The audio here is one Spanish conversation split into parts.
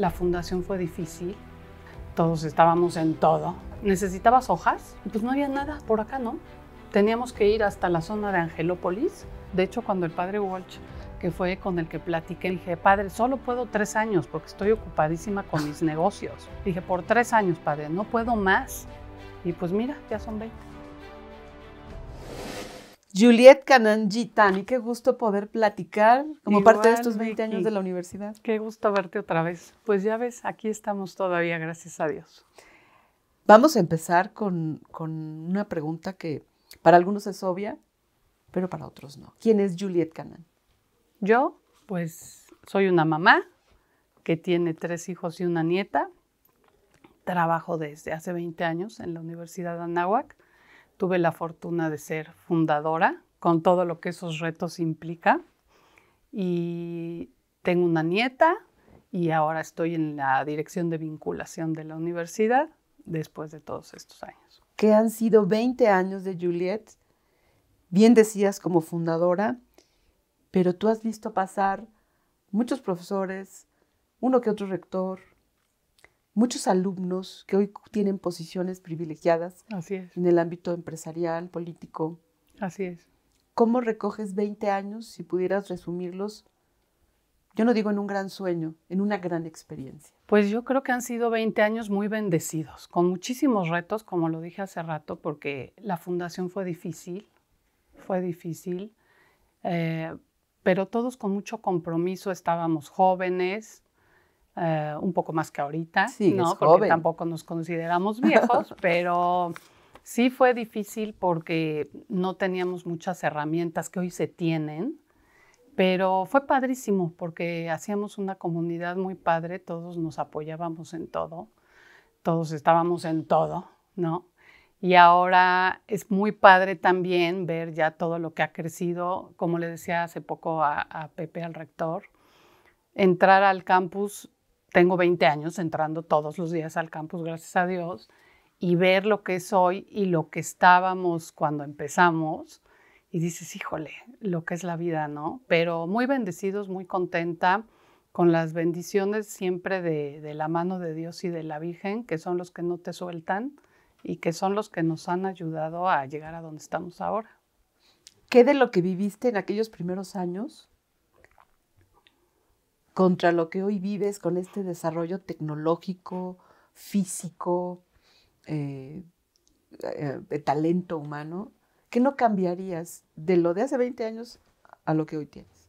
La fundación fue difícil. Todos estábamos en todo. ¿Necesitabas hojas? Pues no había nada por acá, ¿no? Teníamos que ir hasta la zona de Angelópolis. De hecho, cuando el padre Walsh, que fue con el que platiqué, dije, padre, solo puedo tres años porque estoy ocupadísima con mis negocios. Dije, por tres años, padre, no puedo más. Y pues mira, ya son veinte. Juliet Canangitani, qué gusto poder platicar como parte de estos 20 años de la universidad. Qué gusto verte otra vez. Pues ya ves, aquí estamos todavía, gracias a Dios. Vamos a empezar con, una pregunta que para algunos es obvia, pero para otros no. ¿Quién es Juliet Canan? Yo, pues, soy una mamá que tiene tres hijos y una nieta. Trabajo desde hace 20 años en la Universidad de Anáhuac tuve la fortuna de ser fundadora, con todo lo que esos retos implica. Y tengo una nieta y ahora estoy en la dirección de vinculación de la universidad después de todos estos años. Que han sido 20 años de Juliet, bien decías como fundadora, pero tú has visto pasar muchos profesores, uno que otro rector, muchos alumnos que hoy tienen posiciones privilegiadas en el ámbito empresarial, político. Así es. ¿Cómo recoges 20 años, si pudieras resumirlos, yo no digo en un gran sueño, en una gran experiencia? Pues yo creo que han sido 20 años muy bendecidos, con muchísimos retos, como lo dije hace rato, porque la fundación fue difícil, fue difícil, eh, pero todos con mucho compromiso, estábamos jóvenes, eh, un poco más que ahorita, ¿no? Porque tampoco nos consideramos viejos, pero sí fue difícil porque no teníamos muchas herramientas que hoy se tienen, pero fue padrísimo porque hacíamos una comunidad muy padre, todos nos apoyábamos en todo, todos estábamos en todo, ¿no? Y ahora es muy padre también ver ya todo lo que ha crecido, como le decía hace poco a Pepe, al rector, entrar al campus tengo 20 años entrando todos los días al campus, gracias a Dios, y ver lo que es hoy y lo que estábamos cuando empezamos, y dices, híjole, lo que es la vida, ¿no? Pero muy bendecidos, muy contenta, con las bendiciones siempre de, de la mano de Dios y de la Virgen, que son los que no te sueltan y que son los que nos han ayudado a llegar a donde estamos ahora. ¿Qué de lo que viviste en aquellos primeros años contra lo que hoy vives con este desarrollo tecnológico, físico, eh, eh, de talento humano, ¿qué no cambiarías de lo de hace 20 años a lo que hoy tienes?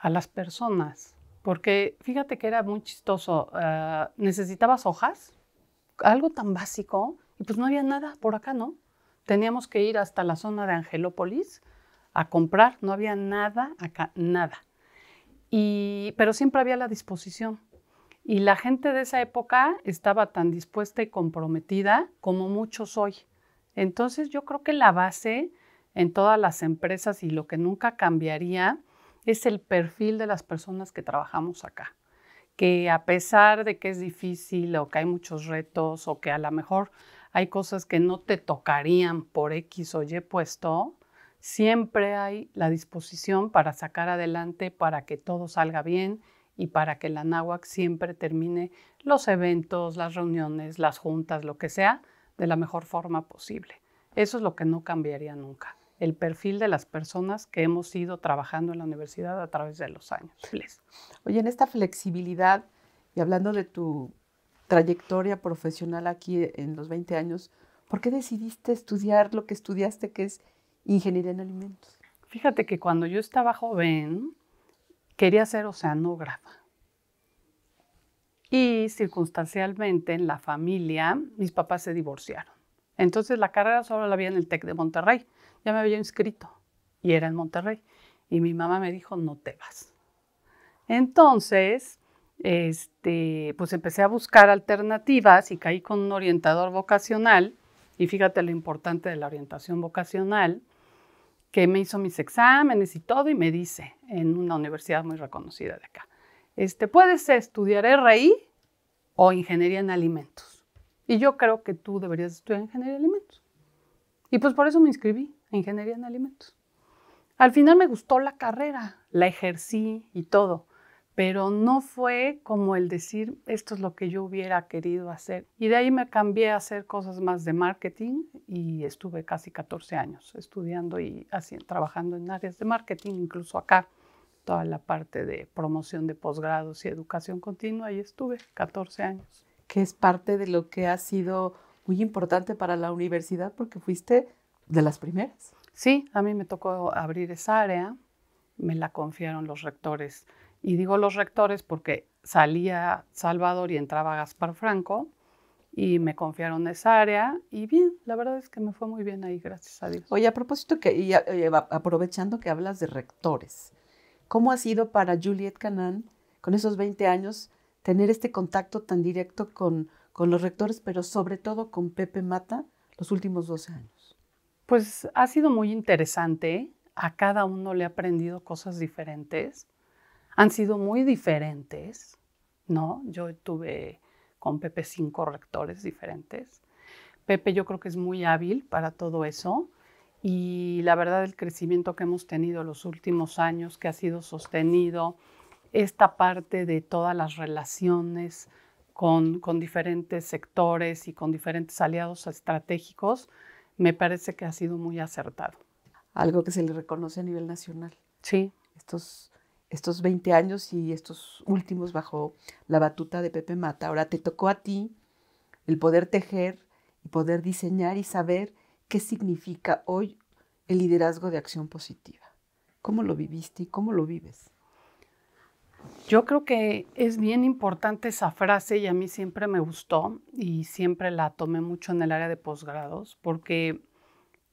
A las personas, porque fíjate que era muy chistoso. Ah, necesitabas hojas, algo tan básico, y pues no había nada por acá, ¿no? Teníamos que ir hasta la zona de Angelópolis a comprar, no había nada acá, nada pero siempre había la disposición. Y la gente de esa época estaba tan dispuesta y comprometida como muchos hoy. Entonces yo creo que la base en todas las empresas y lo que nunca cambiaría es el perfil de las personas que trabajamos acá. Que a pesar de que es difícil o que hay muchos retos o que a lo mejor hay cosas que no te tocarían por X o Y puesto, siempre hay la disposición para sacar adelante, para que todo salga bien y para que la náhuac siempre termine los eventos, las reuniones, las juntas, lo que sea, de la mejor forma posible. Eso es lo que no cambiaría nunca el perfil de las personas que hemos ido trabajando en la universidad a través de los años. Oye, en esta flexibilidad, y hablando de tu trayectoria profesional aquí en los 20 años, ¿por qué decidiste estudiar lo que estudiaste, que es ingeniería en alimentos? Fíjate que cuando yo estaba joven, quería ser oceanógrafa. Y circunstancialmente en la familia, mis papás se divorciaron. Entonces la carrera solo la había en el TEC de Monterrey. Ya me había inscrito y era en Monterrey. Y mi mamá me dijo, no te vas. Entonces, este, pues empecé a buscar alternativas y caí con un orientador vocacional. Y fíjate lo importante de la orientación vocacional, que me hizo mis exámenes y todo y me dice en una universidad muy reconocida de acá, este, puedes estudiar RI o ingeniería en alimentos. Y yo creo que tú deberías estudiar ingeniería en alimentos. Y pues por eso me inscribí a ingeniería en alimentos. Al final me gustó la carrera, la ejercí y todo, pero no fue como el decir, esto es lo que yo hubiera querido hacer. Y de ahí me cambié a hacer cosas más de marketing y estuve casi 14 años estudiando y así, trabajando en áreas de marketing, incluso acá, toda la parte de promoción de posgrados y educación continua, y estuve 14 años. Que es parte de lo que ha sido muy importante para la universidad porque fuiste de las primeras. Sí, a mí me tocó abrir esa área, me la confiaron los rectores y digo los rectores porque salía Salvador y entraba Gaspar Franco y me confiaron esa área y bien, la verdad es que me fue muy bien ahí, gracias a Dios. Oye, a propósito que aprovechando que hablas de rectores, ¿cómo ha sido para Juliet Canan con esos 20 años tener este contacto tan directo con, con los rectores, pero sobre todo con Pepe Mata los últimos 12 años? Pues ha sido muy interesante, a cada uno le ha aprendido cosas diferentes han sido muy diferentes, ¿no? Yo tuve con Pepe cinco rectores diferentes. Pepe yo creo que es muy hábil para todo eso y la verdad el crecimiento que hemos tenido los últimos años, que ha sido sostenido, esta parte de todas las relaciones con, con diferentes sectores y con diferentes aliados estratégicos, me parece que ha sido muy acertado. Algo que se le reconoce a nivel nacional. Sí. Estos estos 20 años y estos últimos bajo la batuta de Pepe Mata. Ahora te tocó a ti el poder tejer y poder diseñar y saber qué significa hoy el liderazgo de acción positiva. ¿Cómo lo viviste y cómo lo vives? Yo creo que es bien importante esa frase y a mí siempre me gustó y siempre la tomé mucho en el área de posgrados porque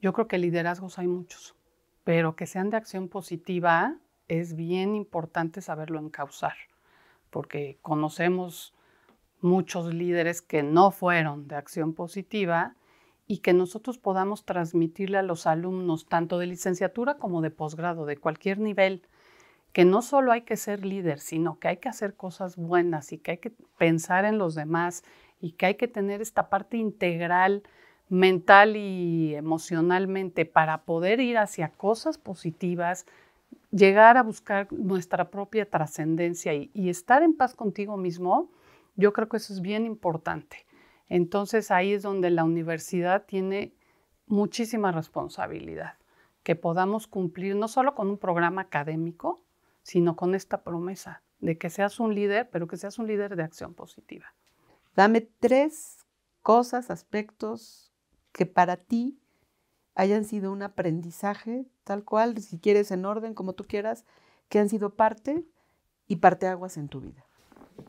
yo creo que liderazgos hay muchos, pero que sean de acción positiva, es bien importante saberlo encauzar, porque conocemos muchos líderes que no fueron de acción positiva y que nosotros podamos transmitirle a los alumnos, tanto de licenciatura como de posgrado, de cualquier nivel, que no solo hay que ser líder, sino que hay que hacer cosas buenas y que hay que pensar en los demás y que hay que tener esta parte integral mental y emocionalmente para poder ir hacia cosas positivas llegar a buscar nuestra propia trascendencia y, estar en paz contigo mismo, yo creo que eso es bien importante. Entonces ahí es donde la universidad tiene muchísima responsabilidad, que podamos cumplir no solo con un programa académico, sino con esta promesa de que seas un líder, pero que seas un líder de acción positiva. Dame tres cosas, aspectos que para ti hayan sido un aprendizaje tal cual, si quieres en orden, como tú quieras, que han sido parte y aguas en tu vida.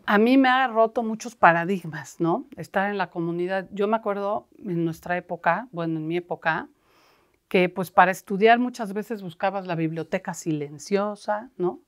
A mí me ha roto muchos paradigmas, ¿no? Estar en la comunidad. Yo me acuerdo en nuestra época, bueno, en mi época, que pues para estudiar muchas veces buscabas la biblioteca silenciosa, ¿no?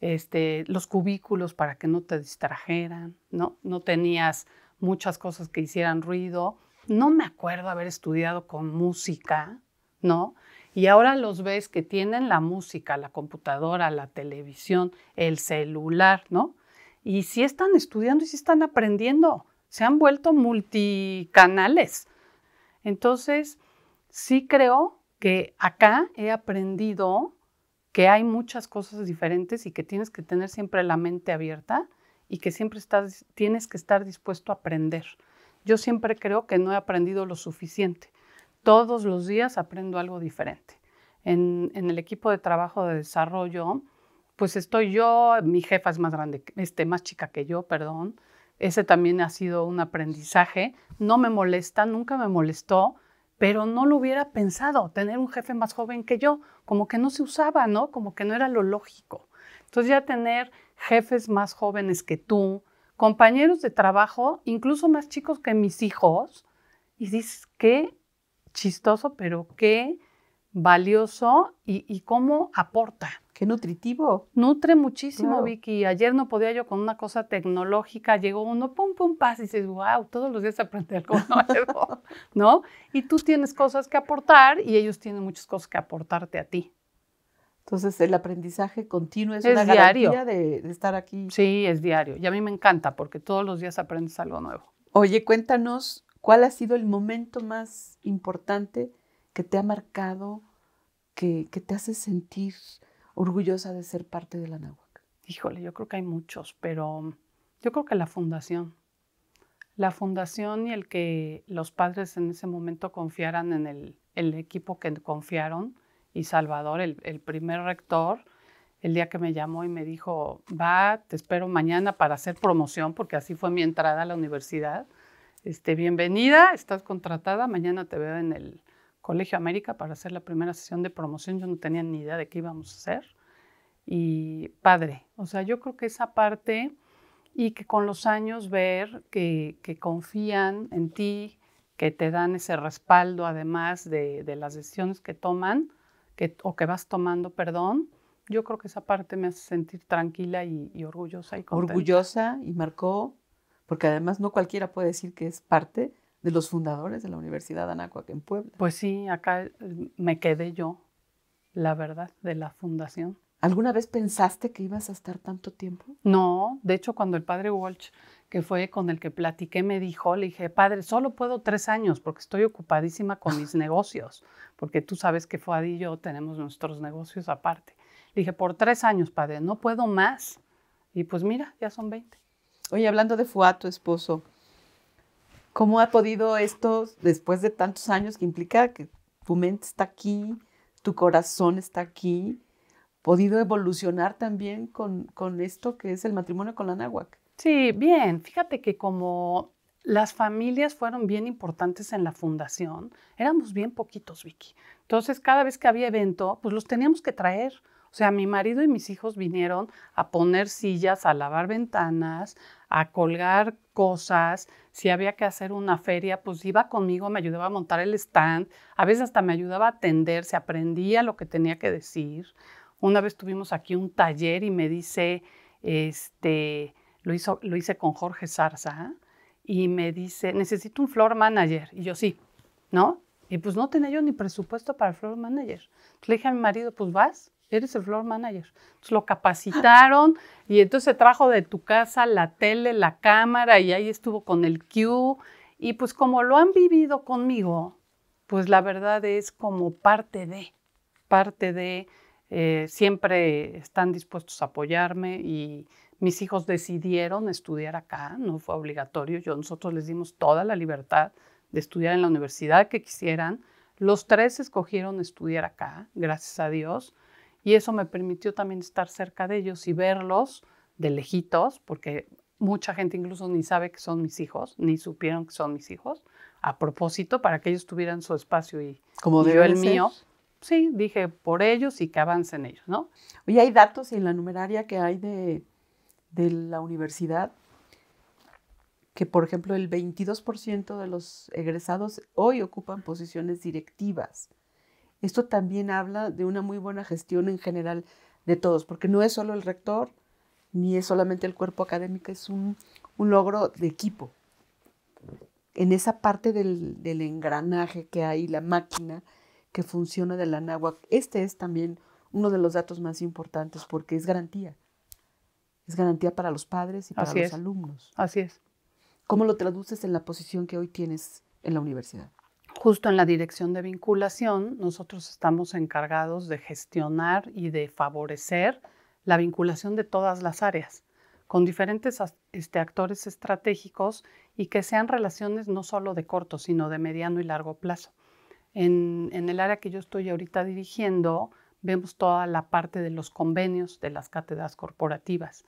Este, los cubículos para que no te distrajeran, ¿no? No tenías muchas cosas que hicieran ruido no me acuerdo haber estudiado con música, ¿no? Y ahora los ves que tienen la música, la computadora, la televisión, el celular, ¿no? Y sí están estudiando y sí están aprendiendo, se han vuelto multicanales. Entonces, sí creo que acá he aprendido que hay muchas cosas diferentes y que tienes que tener siempre la mente abierta y que siempre tienes que estar dispuesto a aprender. Yo siempre creo que no he aprendido lo suficiente. Todos los días aprendo algo diferente. En, el equipo de trabajo de desarrollo, pues estoy yo, mi jefa es más grande, este, más chica que yo, perdón. Ese también ha sido un aprendizaje. No me molesta, nunca me molestó, pero no lo hubiera pensado, tener un jefe más joven que yo, como que no se usaba, ¿no? Como que no era lo lógico. Entonces ya tener jefes más jóvenes que tú, compañeros de trabajo, incluso más chicos que mis hijos, y dices, qué chistoso, pero qué valioso y, cómo aporta. Qué nutritivo. Nutre muchísimo, Vicky. Ayer no podía yo con una cosa tecnológica. Llegó uno, pum, pum, pas, y dices, wow, todos los días aprendí algo nuevo, ¿no? Y tú tienes cosas que aportar y ellos tienen muchas cosas que aportarte a ti. Entonces, el aprendizaje continuo es, una diario. garantía de, estar aquí. Sí, es diario. Y a mí me encanta porque todos los días aprendes algo nuevo. Oye, cuéntanos cuál ha sido el momento más importante que te ha marcado, que, te hace sentir orgullosa de ser parte de la náhuac. Híjole, yo creo que hay muchos, pero yo creo que la fundación. La fundación y el que los padres en ese momento confiaran en el equipo que confiaron y Salvador, el, primer rector, el día que me llamó y me dijo, va, te espero mañana para hacer promoción, porque así fue mi entrada a la universidad. Este, bienvenida, estás contratada, mañana te veo en el Colegio América para hacer la primera sesión de promoción. Yo no tenía ni idea de qué íbamos a hacer. Y padre, o sea, yo creo que esa parte y que con los años ver que, confían en ti, que te dan ese respaldo además de, de las decisiones que toman, o que vas tomando, perdón, yo creo que esa parte me hace sentir tranquila y, orgullosa y contenta. Orgullosa y marcó, porque además no cualquiera puede decir que es parte de los fundadores de la Universidad de Anáhuac en Puebla. Pues sí, acá eh, me quedé yo, la verdad, de la fundación. ¿Alguna vez pensaste que ibas a estar tanto tiempo? No, de hecho cuando el padre Walsh que fue con el que platiqué, me dijo, le dije, padre, solo puedo tres años porque estoy ocupadísima con mis negocios, porque tú sabes que Fuad y yo tenemos nuestros negocios aparte. Le dije, por tres años, padre, no puedo más. Y pues mira, ya son 20. Oye, hablando de Fuad, tu esposo, ¿cómo ha podido esto después de tantos años que implica que tu mente está aquí, tu corazón está aquí, podido evolucionar también con, con esto que es el matrimonio con la náhuac? Sí, bien. Fíjate que como las familias fueron bien importantes en la fundación, éramos bien poquitos, Vicky. Entonces, cada vez que había evento, pues los teníamos que traer. O sea, mi marido y mis hijos vinieron a poner sillas, a lavar ventanas, a colgar cosas. Si había que hacer una feria, pues iba conmigo, me ayudaba a montar el stand. A veces hasta me ayudaba a atender, se aprendía lo que tenía que decir. Una vez tuvimos aquí un taller y me dice, este, lo, hizo, lo hice con Jorge Zarza, y me dice, necesito un floor manager. Y yo sí, ¿no? Y pues no tenía yo ni presupuesto para el floor manager. Entonces, le dije a mi marido, pues vas, eres el floor manager. Entonces lo capacitaron y entonces trajo de tu casa la tele, la cámara y ahí estuvo con el Q. Y pues como lo han vivido conmigo, pues la verdad es como parte de, parte de, eh, siempre están dispuestos a apoyarme y mis hijos decidieron estudiar acá, no fue obligatorio. Yo, nosotros les dimos toda la libertad de estudiar en la universidad que quisieran. Los tres escogieron estudiar acá, gracias a Dios. Y eso me permitió también estar cerca de ellos y verlos de lejitos, porque mucha gente incluso ni sabe que son mis hijos, ni supieron que son mis hijos, a propósito, para que ellos tuvieran su espacio y, Como yo el mío. Sí, dije por ellos y que avancen ellos, ¿no? Y hay datos en la numeraria que hay de de la universidad, que por ejemplo el 22% de los egresados hoy ocupan posiciones directivas. Esto también habla de una muy buena gestión en general de todos, porque no es solo el rector, ni es solamente el cuerpo académico, es un, logro de equipo. En esa parte del, engranaje que hay, la máquina que funciona de la náhuatl, este es también uno de los datos más importantes porque es garantía es garantía para los padres y para los alumnos. Así es. ¿Cómo lo traduces en la posición que hoy tienes en la universidad? Justo en la dirección de vinculación, nosotros estamos encargados de gestionar y de favorecer la vinculación de todas las áreas, con diferentes este, actores estratégicos y que sean relaciones no solo de corto, sino de mediano y largo plazo. en el área que yo estoy ahorita dirigiendo, vemos toda la parte de los convenios de las cátedras corporativas.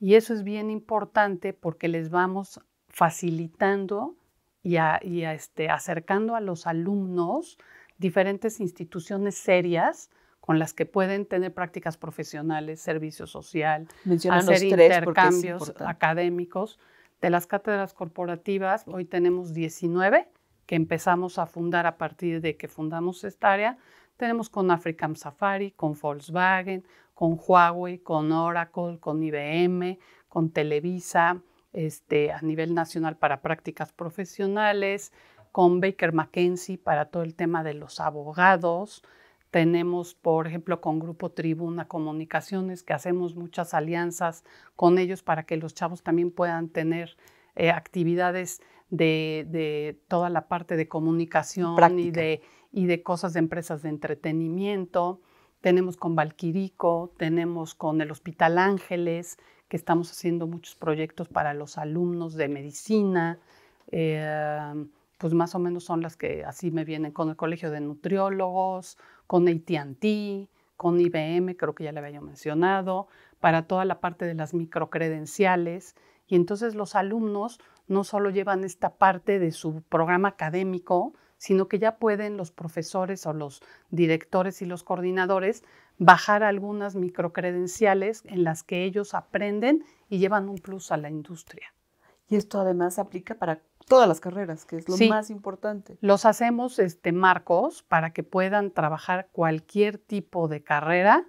Y eso es bien importante porque les vamos facilitando y, este, acercando a los alumnos diferentes instituciones serias con las que pueden tener prácticas profesionales, servicio social, hacer intercambios académicos. De las cátedras corporativas, hoy tenemos 19 que empezamos a fundar a partir de que fundamos esta área. Tenemos con African Safari, con Volkswagen, con Huawei, con Oracle, con IBM, con Televisa, este, a nivel nacional para prácticas profesionales, con Baker McKenzie para todo el tema de los abogados. Tenemos, por ejemplo, con Grupo Tribuna Comunicaciones, que hacemos muchas alianzas con ellos para que los chavos también puedan tener eh, actividades de, toda la parte de comunicación y de, cosas de empresas de entretenimiento. Tenemos con Valquirico, tenemos con el Hospital Ángeles, que estamos haciendo muchos proyectos para los alumnos de medicina. Eh, pues más o menos son las que así me vienen con el Colegio de Nutriólogos, con ATT, con IBM, creo que ya le había mencionado, para toda la parte de las microcredenciales. Y entonces los alumnos no solo llevan esta parte de su programa académico, sino que ya pueden los profesores o los directores y los coordinadores bajar algunas microcredenciales en las que ellos aprenden y llevan un plus a la industria. Y esto además aplica para todas las carreras, que es lo más importante. Los hacemos este, marcos para que puedan trabajar cualquier tipo de carrera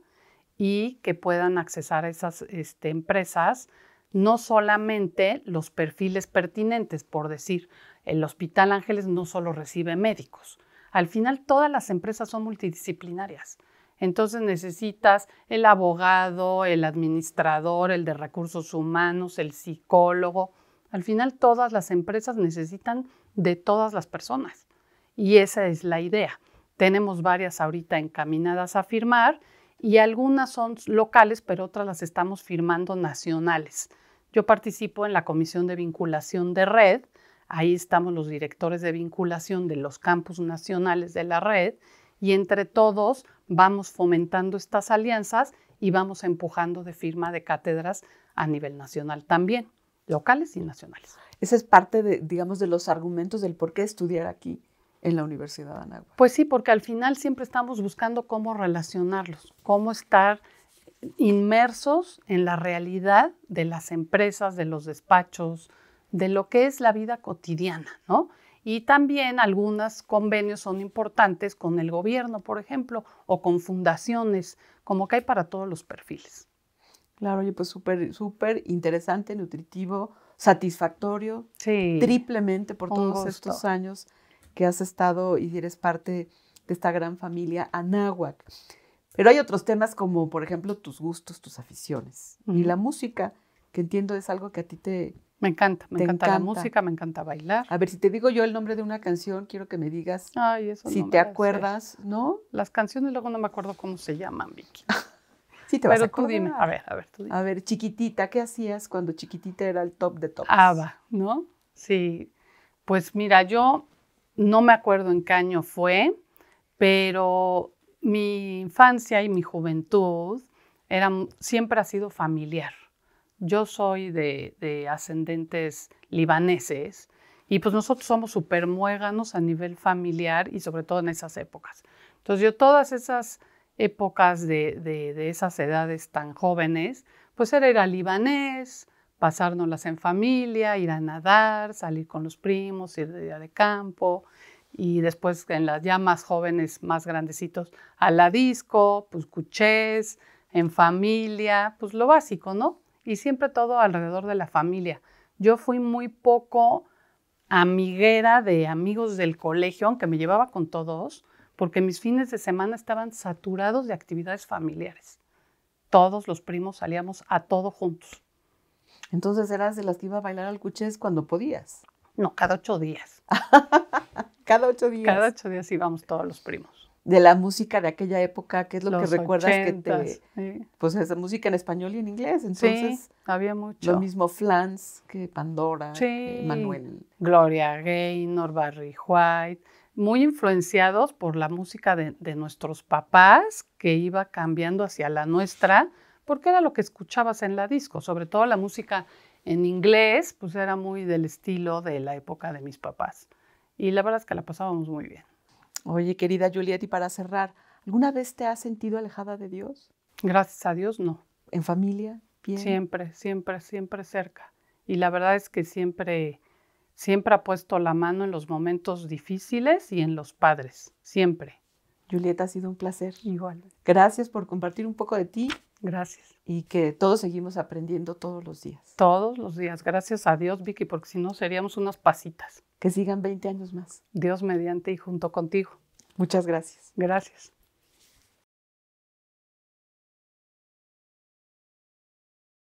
y que puedan accesar a esas este, empresas no solamente los perfiles pertinentes, por decir, el Hospital Ángeles no solo recibe médicos. Al final todas las empresas son multidisciplinarias. Entonces necesitas el abogado, el administrador, el de recursos humanos, el psicólogo. Al final todas las empresas necesitan de todas las personas. Y esa es la idea. Tenemos varias ahorita encaminadas a firmar y algunas son locales, pero otras las estamos firmando nacionales. Yo participo en la Comisión de Vinculación de Red, ahí estamos los directores de vinculación de los campus nacionales de la red y entre todos vamos fomentando estas alianzas y vamos empujando de firma de cátedras a nivel nacional también, locales y nacionales. Esa es parte, de, digamos, de los argumentos del por qué estudiar aquí en la Universidad de Anáhuac. Pues sí, porque al final siempre estamos buscando cómo relacionarlos, cómo estar inmersos en la realidad de las empresas, de los despachos, de lo que es la vida cotidiana, ¿no? Y también algunos convenios son importantes con el gobierno, por ejemplo, o con fundaciones, como que hay para todos los perfiles. Claro, oye, pues súper, súper interesante, nutritivo, satisfactorio, triplemente por todos estos años que has estado y eres parte de esta gran familia Anáhuac. Pero hay otros temas como, por ejemplo, tus gustos, tus aficiones y la música, que entiendo es algo que a ti te... Me encanta, me encanta, la música, me encanta bailar. A ver, si te digo yo el nombre de una canción, quiero que me digas si te acuerdas, ¿no? Las canciones luego no me acuerdo cómo se llaman, Vicky. sí, te vas Pero a tú dime, a ver, a ver, tú dime. A ver, chiquitita, ¿qué hacías cuando chiquitita era el top de tops? va. ¿no? Sí, pues mira, yo no me acuerdo en qué año fue, pero mi infancia y mi juventud eran, siempre ha sido familiar. Yo soy de, ascendentes libaneses y pues nosotros somos súper a nivel familiar y sobre todo en esas épocas. Entonces yo todas esas épocas de, esas edades tan jóvenes, pues era libanés, pasárnoslas en familia, ir a nadar, salir con los primos, ir de día de campo y después en las ya más jóvenes, más grandecitos, a la disco, pues cuchés, en familia, pues lo básico, ¿no? Y siempre todo alrededor de la familia. Yo fui muy poco amiguera de amigos del colegio, aunque me llevaba con todos, porque mis fines de semana estaban saturados de actividades familiares. Todos los primos salíamos a todo juntos. Entonces eras de las que iba a bailar al cuchés cuando podías. No, cada ocho días. cada ocho días. Cada ocho días íbamos todos los primos. De la música de aquella época, ¿qué es lo que recuerdas que te. Pues esa música en español y en inglés. Sí, había mucho. Lo mismo Flans que Pandora, Manuel. Gloria Gaynor, Barry White. Muy influenciados por la música de nuestros papás, que iba cambiando hacia la nuestra porque era lo que escuchabas en la disco, sobre todo la música en inglés, pues era muy del estilo de la época de mis papás. Y la verdad es que la pasábamos muy bien. Oye, querida Juliet, y para cerrar, ¿alguna vez te has sentido alejada de Dios? Gracias a Dios, no. ¿En familia? Siempre, siempre, siempre cerca. Y la verdad es que siempre, siempre ha puesto la mano en los momentos difíciles y en los padres, siempre. Julieta, ha sido un placer. Igual. Gracias por compartir un poco de ti Gracias. Y que todos seguimos aprendiendo todos los días. Todos los días. Gracias a Dios, Vicky, porque si no seríamos unas pasitas. Que sigan 20 años más. Dios mediante y junto contigo. Muchas gracias. Gracias.